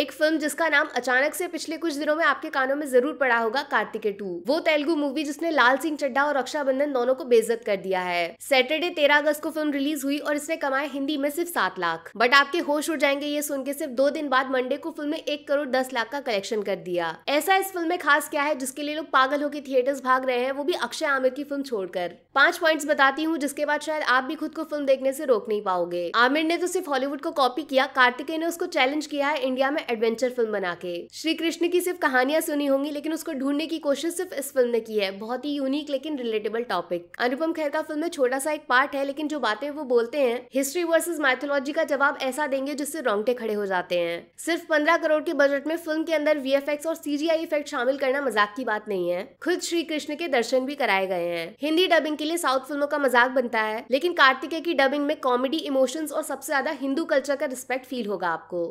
एक फिल्म जिसका नाम अचानक से पिछले कुछ दिनों में आपके कानों में जरूर पड़ा होगा कार्तिके टू वो तेलुगु मूवी जिसने लाल सिंह चड्डा और रक्षाबंधन दोनों को बेजत कर दिया है सैटरडे तेरह अगस्त को फिल्म रिलीज हुई और इसने कमाए हिंदी में सिर्फ सात लाख बट आपके होश उड़ जाएंगे ये सुन के सिर्फ दो दिन बाद मंडे को फिल्म ने एक करोड़ दस लाख का कलेक्शन कर दिया ऐसा इस फिल्म में खास क्या है जिसके लिए लोग पागल होकर थिएटर्स भाग रहे हैं वो भी अक्षय आमिर की फिल्म छोड़कर पांच पॉइंट्स बताती हूँ जिसके बाद शायद आप भी खुद को फिल्म देखने से रोक नहीं पाओगे आमिर ने तो सिर्फ हॉलीवुड को कॉपी किया कार्तिकेय ने उसको चैलेंज किया है इंडिया में एडवेंचर फिल्म बना के श्री कृष्ण की सिर्फ कहानियां सुनी होंगी लेकिन उसको ढूंढने की कोशिश सिर्फ इस फिल्म ने की है बहुत ही यूनिक लेकिन रिलेटेबल टॉपिक अनुपम खेर का फिल्म में छोटा सा एक पार्ट है लेकिन जो बातें वो बोलते हैं हिस्ट्री वर्सेज माइथोलॉजी का जवाब ऐसा देंगे जिससे रोंगटे खड़े हो जाते हैं सिर्फ पंद्रह करोड़ के बजट में फिल्म के अंदर वी और सीजीआई इफेक्ट शामिल करना मजाक की बात नहीं है खुद श्री कृष्ण के दर्शन भी कराए गए हैं हिंदी डबिंग के लिए साउथ फिल्मों का मजाक बनता है लेकिन कार्तिकेय की डबिंग में कॉमेडी इमोशंस और सबसे ज्यादा हिंदू कल्चर का रिस्पेक्ट फील होगा आपको